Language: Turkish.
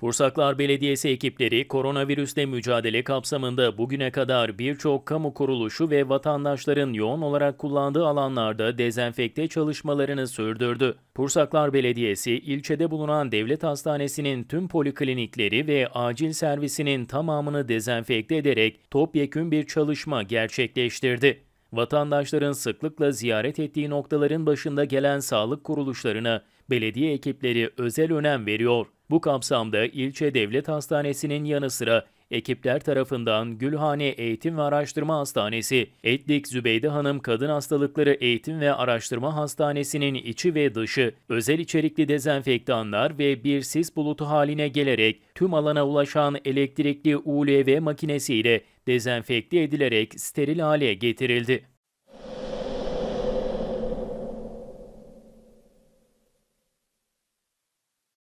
Pursaklar Belediyesi ekipleri koronavirüsle mücadele kapsamında bugüne kadar birçok kamu kuruluşu ve vatandaşların yoğun olarak kullandığı alanlarda dezenfekte çalışmalarını sürdürdü. Pursaklar Belediyesi ilçede bulunan devlet hastanesinin tüm poliklinikleri ve acil servisinin tamamını dezenfekte ederek topyekün bir çalışma gerçekleştirdi. Vatandaşların sıklıkla ziyaret ettiği noktaların başında gelen sağlık kuruluşlarına belediye ekipleri özel önem veriyor. Bu kapsamda ilçe devlet hastanesinin yanı sıra ekipler tarafından Gülhane Eğitim ve Araştırma Hastanesi, Etlik Zübeyde Hanım Kadın Hastalıkları Eğitim ve Araştırma Hastanesi'nin içi ve dışı özel içerikli dezenfektanlar ve bir sis bulutu haline gelerek tüm alana ulaşan elektrikli ULV makinesiyle dezenfekte edilerek steril hale getirildi.